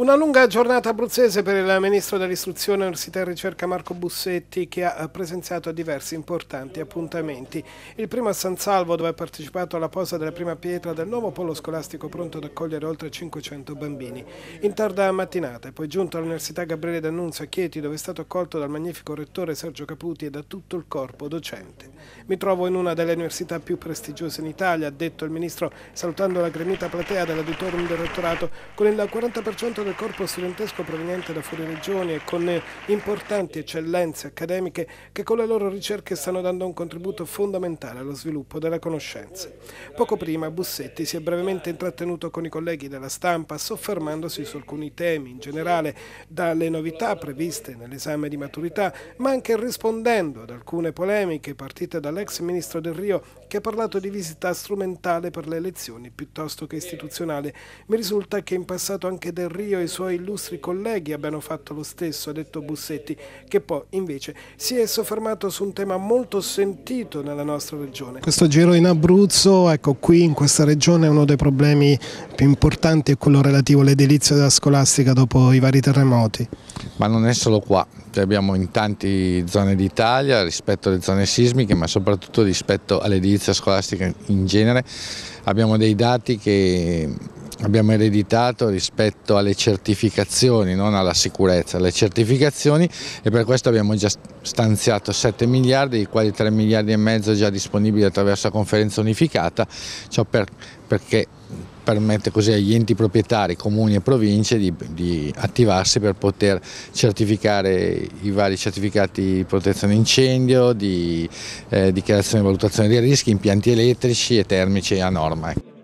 Una lunga giornata abruzzese per il Ministro dell'Istruzione, Università e Ricerca Marco Bussetti che ha presenziato a diversi importanti appuntamenti. Il primo a San Salvo dove ha partecipato alla posa della prima pietra del nuovo polo scolastico pronto ad accogliere oltre 500 bambini. In tarda mattinata è poi giunto all'Università Gabriele D'Annunzio a Chieti dove è stato accolto dal magnifico rettore Sergio Caputi e da tutto il corpo docente. Mi trovo in una delle università più prestigiose in Italia, ha detto il Ministro salutando la gremita platea dell'auditorium del rettorato con il 40% del del corpo studentesco proveniente da fuori regioni e con importanti eccellenze accademiche che con le loro ricerche stanno dando un contributo fondamentale allo sviluppo della conoscenza. Poco prima Bussetti si è brevemente intrattenuto con i colleghi della stampa soffermandosi su alcuni temi in generale, dalle novità previste nell'esame di maturità, ma anche rispondendo ad alcune polemiche partite dall'ex ministro Del Rio che ha parlato di visita strumentale per le elezioni piuttosto che istituzionale. Mi risulta che in passato anche Del Rio e i suoi illustri colleghi abbiano fatto lo stesso, ha detto Bussetti, che poi invece si è soffermato su un tema molto sentito nella nostra regione. Questo giro in Abruzzo, ecco qui in questa regione uno dei problemi più importanti è quello relativo all'edilizia della scolastica dopo i vari terremoti. Ma non è solo qua, che cioè, abbiamo in tante zone d'Italia rispetto alle zone sismiche ma soprattutto rispetto all'edilizia scolastica in genere abbiamo dei dati che abbiamo ereditato rispetto alle certificazioni, non alla sicurezza, alle certificazioni e per questo abbiamo già stanziato 7 miliardi, di quali 3 miliardi e mezzo già disponibili attraverso la conferenza unificata, ciò per, perché permette così agli enti proprietari, comuni e province di, di, attivarsi per poter certificare i vari certificati di protezione incendio, di eh, dichiarazione e valutazione dei rischi, impianti elettrici e termici a norma. Ecco.